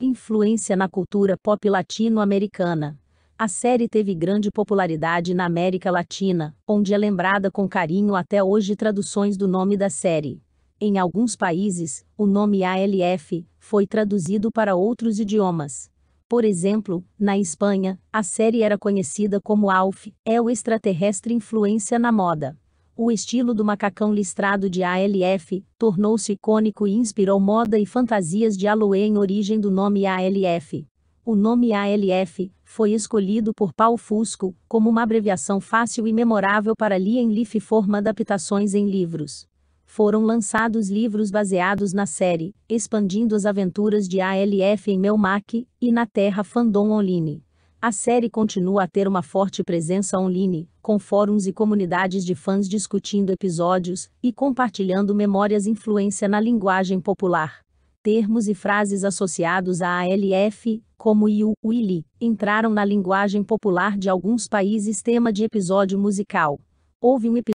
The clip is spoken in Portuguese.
Influência na cultura pop latino-americana. A série teve grande popularidade na América Latina, onde é lembrada com carinho até hoje traduções do nome da série. Em alguns países, o nome ALF foi traduzido para outros idiomas. Por exemplo, na Espanha, a série era conhecida como ALF, é o extraterrestre influência na moda o estilo do macacão listrado de ALF tornou-se icônico e inspirou moda e fantasias de Halloween em origem do nome ALF. O nome ALF foi escolhido por Paul Fusco como uma abreviação fácil e memorável para Lian Leaf forma adaptações em livros. Foram lançados livros baseados na série, expandindo as aventuras de ALF em Melmac e na Terra Fandom Online. A série continua a ter uma forte presença online, com fóruns e comunidades de fãs discutindo episódios e compartilhando memórias influência na linguagem popular. Termos e frases associados à ALF, como Yu, Willy, entraram na linguagem popular de alguns países tema de episódio musical. Houve um episódio